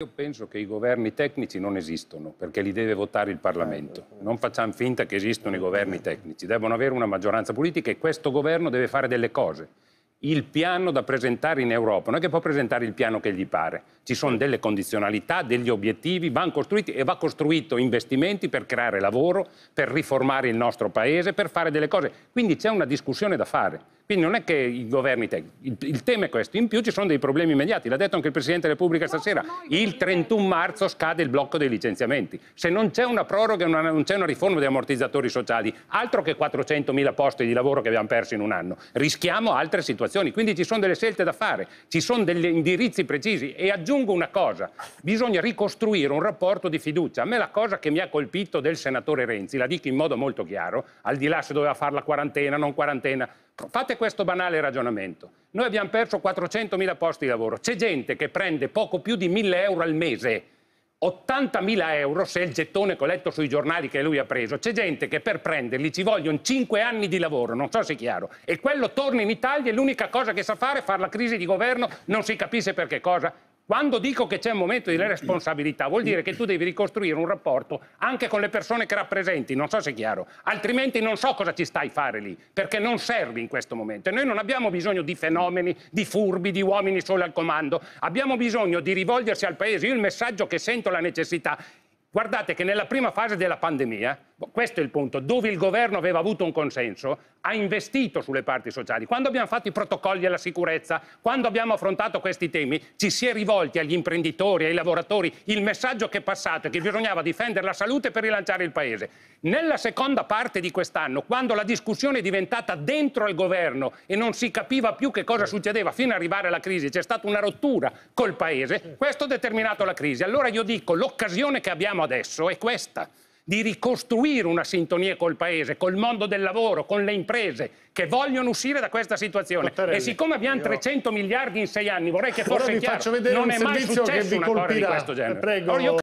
Io penso che i governi tecnici non esistono perché li deve votare il Parlamento. Eh, non facciamo finta che esistano i governi tecnici, devono avere una maggioranza politica e questo governo deve fare delle cose. Il piano da presentare in Europa non è che può presentare il piano che gli pare, ci sono delle condizionalità, degli obiettivi, vanno costruiti e va costruito investimenti per creare lavoro, per riformare il nostro paese, per fare delle cose. Quindi c'è una discussione da fare. Quindi non è che i governi tecnici. Il, il, tema è questo. In più ci sono dei problemi immediati. L'ha detto anche il Presidente della Repubblica no, stasera. Il 31 marzo scade il blocco dei licenziamenti. Se non c'è una proroga, una, non c'è una riforma degli ammortizzatori sociali, altro che 400.000 posti di lavoro che abbiamo perso in un anno, rischiamo altre situazioni. Quindi ci sono delle scelte da fare, ci sono degli indirizzi precisi. E aggiungo una cosa. Bisogna ricostruire un rapporto di fiducia. A me la cosa che mi ha colpito del senatore Renzi, la dico in modo molto chiaro, al di là se doveva fare la quarantena, non quarantena, Fate questo banale ragionamento. Noi abbiamo perso 400.000 posti di lavoro. C'è gente che prende poco più di 1.000 euro al mese. 80.000 euro, se il gettone che ho letto sui giornali che lui ha preso, c'è gente che per prenderli ci vogliono 5 anni di lavoro, non so se è chiaro, e quello torna in Italia e l'unica cosa che sa fare è fare la crisi di governo, non si capisce perché cosa. Quando dico che c'è un momento di responsabilità, vuol dire che tu devi ricostruire un rapporto anche con le persone che rappresenti, non so se è chiaro, altrimenti non so cosa ci stai a fare lì, perché non servi in questo momento. E noi non abbiamo bisogno di fenomeni, di furbi, di uomini solo al comando, abbiamo bisogno di rivolgersi al Paese. Io il messaggio che sento la necessità, guardate che nella prima fase della pandemia questo è il punto. Dove il governo aveva avuto un consenso, ha investito sulle parti sociali. Quando abbiamo fatto i protocolli alla sicurezza, quando abbiamo affrontato questi temi, ci si è rivolti agli imprenditori, ai lavoratori. Il messaggio che è passato è che bisognava difendere la salute per rilanciare il paese. Nella seconda parte di quest'anno, quando la discussione è diventata dentro al governo e non si capiva più che cosa succedeva fino ad arrivare alla crisi, c'è stata una rottura col paese, questo ha determinato la crisi. Allora io dico, l'occasione che abbiamo adesso è questa di ricostruire una sintonia col paese, col mondo del lavoro, con le imprese che vogliono uscire da questa situazione. Dottorelli, e siccome abbiamo 300 miliardi in sei anni, vorrei che fosse chiaro, non è mai successo una colpirà. cosa di questo genere. Prego.